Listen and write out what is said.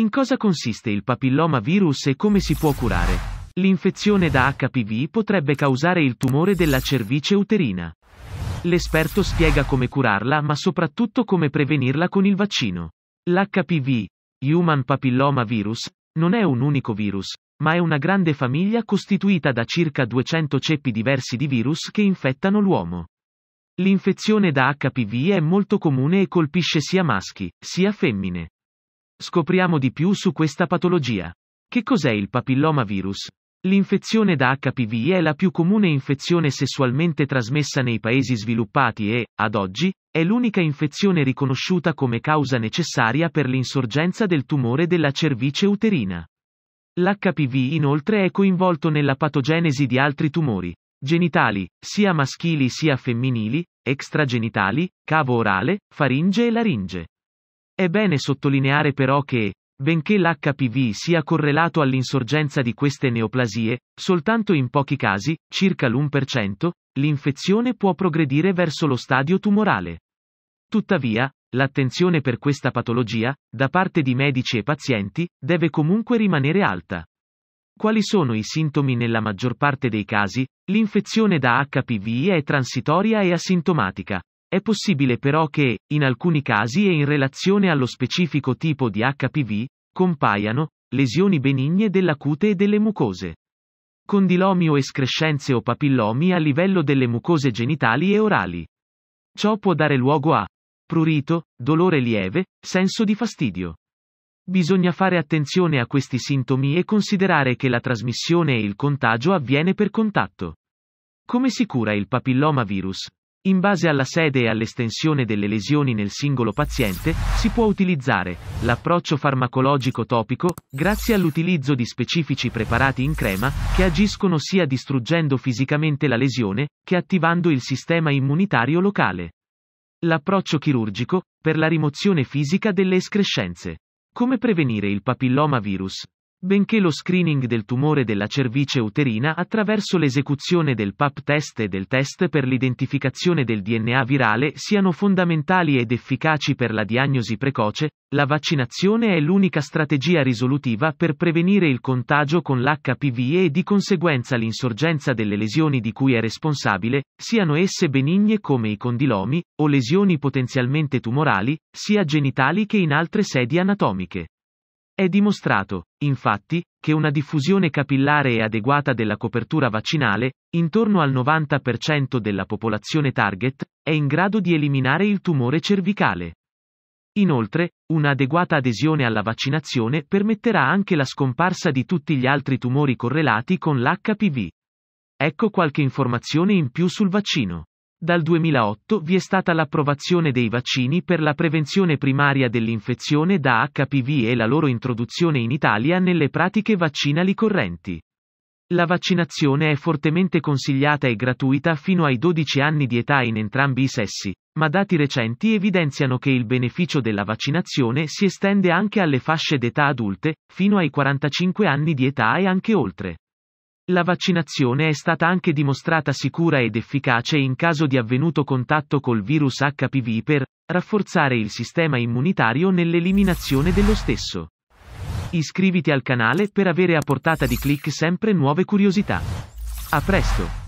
In cosa consiste il papilloma virus e come si può curare? L'infezione da HPV potrebbe causare il tumore della cervice uterina. L'esperto spiega come curarla ma soprattutto come prevenirla con il vaccino. L'HPV, Human Papilloma Virus, non è un unico virus, ma è una grande famiglia costituita da circa 200 ceppi diversi di virus che infettano l'uomo. L'infezione da HPV è molto comune e colpisce sia maschi, sia femmine. Scopriamo di più su questa patologia. Che cos'è il papillomavirus? L'infezione da HPV è la più comune infezione sessualmente trasmessa nei paesi sviluppati e, ad oggi, è l'unica infezione riconosciuta come causa necessaria per l'insorgenza del tumore della cervice uterina. L'HPV inoltre è coinvolto nella patogenesi di altri tumori, genitali, sia maschili sia femminili, extragenitali, cavo orale, faringe e laringe. È bene sottolineare però che, benché l'HPV sia correlato all'insorgenza di queste neoplasie, soltanto in pochi casi, circa l'1%, l'infezione può progredire verso lo stadio tumorale. Tuttavia, l'attenzione per questa patologia, da parte di medici e pazienti, deve comunque rimanere alta. Quali sono i sintomi nella maggior parte dei casi? L'infezione da HPV è transitoria e asintomatica, è possibile però che, in alcuni casi e in relazione allo specifico tipo di HPV, compaiano lesioni benigne della cute e delle mucose. Condilomi o escrescenze o papillomi a livello delle mucose genitali e orali. Ciò può dare luogo a prurito, dolore lieve, senso di fastidio. Bisogna fare attenzione a questi sintomi e considerare che la trasmissione e il contagio avviene per contatto. Come si cura il papilloma virus? In base alla sede e all'estensione delle lesioni nel singolo paziente, si può utilizzare l'approccio farmacologico topico, grazie all'utilizzo di specifici preparati in crema, che agiscono sia distruggendo fisicamente la lesione, che attivando il sistema immunitario locale. L'approccio chirurgico, per la rimozione fisica delle escrescenze. Come prevenire il papilloma virus? benché lo screening del tumore della cervice uterina attraverso l'esecuzione del PAP test e del test per l'identificazione del DNA virale siano fondamentali ed efficaci per la diagnosi precoce, la vaccinazione è l'unica strategia risolutiva per prevenire il contagio con l'HPV e di conseguenza l'insorgenza delle lesioni di cui è responsabile, siano esse benigne come i condilomi, o lesioni potenzialmente tumorali, sia genitali che in altre sedi anatomiche. È dimostrato, infatti, che una diffusione capillare e adeguata della copertura vaccinale, intorno al 90% della popolazione target, è in grado di eliminare il tumore cervicale. Inoltre, un'adeguata adesione alla vaccinazione permetterà anche la scomparsa di tutti gli altri tumori correlati con l'HPV. Ecco qualche informazione in più sul vaccino. Dal 2008 vi è stata l'approvazione dei vaccini per la prevenzione primaria dell'infezione da HPV e la loro introduzione in Italia nelle pratiche vaccinali correnti. La vaccinazione è fortemente consigliata e gratuita fino ai 12 anni di età in entrambi i sessi, ma dati recenti evidenziano che il beneficio della vaccinazione si estende anche alle fasce d'età adulte, fino ai 45 anni di età e anche oltre. La vaccinazione è stata anche dimostrata sicura ed efficace in caso di avvenuto contatto col virus HPV per rafforzare il sistema immunitario nell'eliminazione dello stesso. Iscriviti al canale per avere a portata di clic sempre nuove curiosità. A presto!